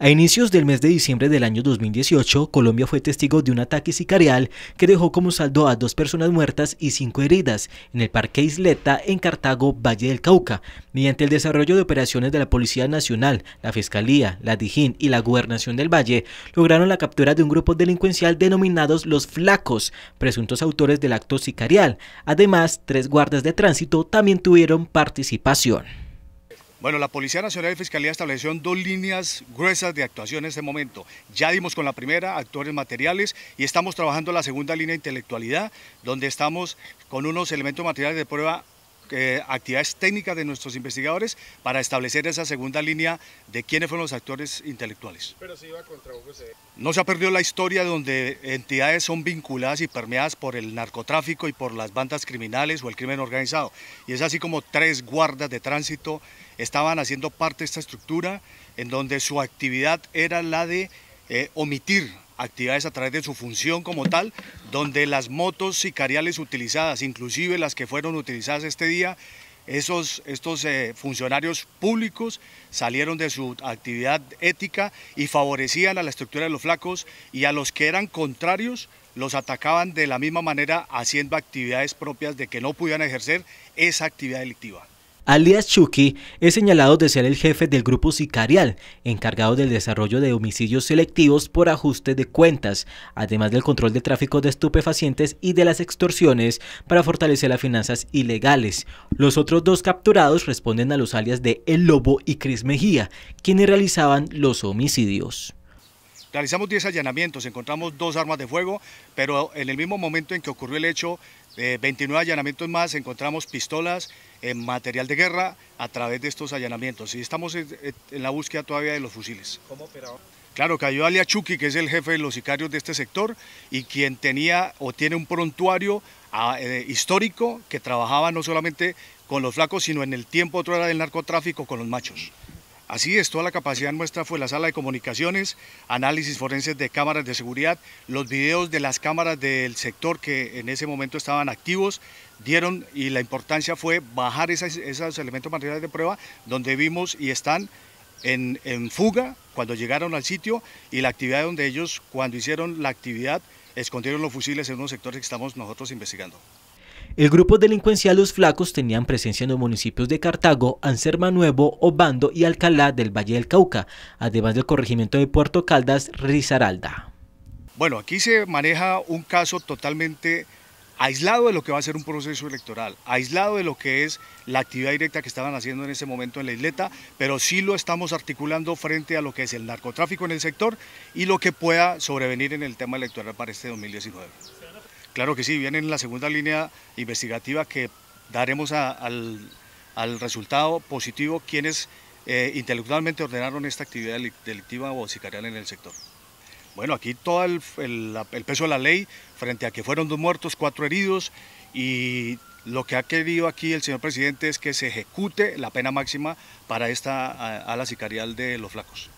A inicios del mes de diciembre del año 2018, Colombia fue testigo de un ataque sicarial que dejó como saldo a dos personas muertas y cinco heridas en el Parque Isleta en Cartago, Valle del Cauca, mediante el desarrollo de operaciones de la Policía Nacional, la Fiscalía, la Dijín y la Gobernación del Valle, lograron la captura de un grupo delincuencial denominados Los Flacos, presuntos autores del acto sicarial. Además, tres guardas de tránsito también tuvieron participación. Bueno, la Policía Nacional y Fiscalía establecieron dos líneas gruesas de actuación en este momento. Ya dimos con la primera, actores materiales, y estamos trabajando la segunda línea, intelectualidad, donde estamos con unos elementos materiales de prueba eh, actividades técnicas de nuestros investigadores para establecer esa segunda línea de quiénes fueron los actores intelectuales. Pero iba contra No se ha perdido la historia donde entidades son vinculadas y permeadas por el narcotráfico y por las bandas criminales o el crimen organizado. Y es así como tres guardas de tránsito estaban haciendo parte de esta estructura en donde su actividad era la de eh, omitir actividades a través de su función como tal, donde las motos sicariales utilizadas, inclusive las que fueron utilizadas este día, esos, estos eh, funcionarios públicos salieron de su actividad ética y favorecían a la estructura de los flacos y a los que eran contrarios los atacaban de la misma manera haciendo actividades propias de que no pudieran ejercer esa actividad delictiva alias Chucky, es señalado de ser el jefe del grupo sicarial, encargado del desarrollo de homicidios selectivos por ajuste de cuentas, además del control de tráfico de estupefacientes y de las extorsiones para fortalecer las finanzas ilegales. Los otros dos capturados responden a los alias de El Lobo y Cris Mejía, quienes realizaban los homicidios. Realizamos 10 allanamientos, encontramos dos armas de fuego, pero en el mismo momento en que ocurrió el hecho eh, 29 allanamientos más, encontramos pistolas, en material de guerra a través de estos allanamientos. Y estamos en, la búsqueda todavía de los fusiles. ¿Cómo operaba? Claro, cayó Chucky, que es el jefe de los sicarios de este sector y quien tenía o tiene un prontuario ah, eh, histórico que trabajaba no solamente con los flacos, sino en el tiempo otro era del narcotráfico con los machos. Así es, toda la capacidad nuestra fue la sala de comunicaciones, análisis forenses de cámaras de seguridad, los videos de las cámaras del sector que en ese momento estaban activos, dieron y la importancia fue bajar esos elementos materiales de prueba donde vimos y están en, en fuga cuando llegaron al sitio y la actividad donde ellos cuando hicieron la actividad escondieron los fusiles en unos sectores que estamos nosotros investigando. El grupo delincuencial Los Flacos tenían presencia en los municipios de Cartago, Anserma Nuevo, Obando y Alcalá del Valle del Cauca, además del corregimiento de Puerto Caldas, Rizaralda. Bueno, aquí se maneja un caso totalmente aislado de lo que va a ser un proceso electoral, aislado de lo que es la actividad directa que estaban haciendo en ese momento en la isleta, pero sí lo estamos articulando frente a lo que es el narcotráfico en el sector y lo que pueda sobrevenir en el tema electoral para este 2019. Claro que sí, viene en la segunda línea investigativa que daremos al, resultado positivo quienes eh, intelectualmente ordenaron esta actividad delictiva o sicarial en el sector. Bueno, aquí todo el, el peso de la ley frente a que fueron dos muertos, cuatro heridos y lo que ha querido aquí el señor presidente es que se ejecute la pena máxima para esta ala sicarial de los flacos.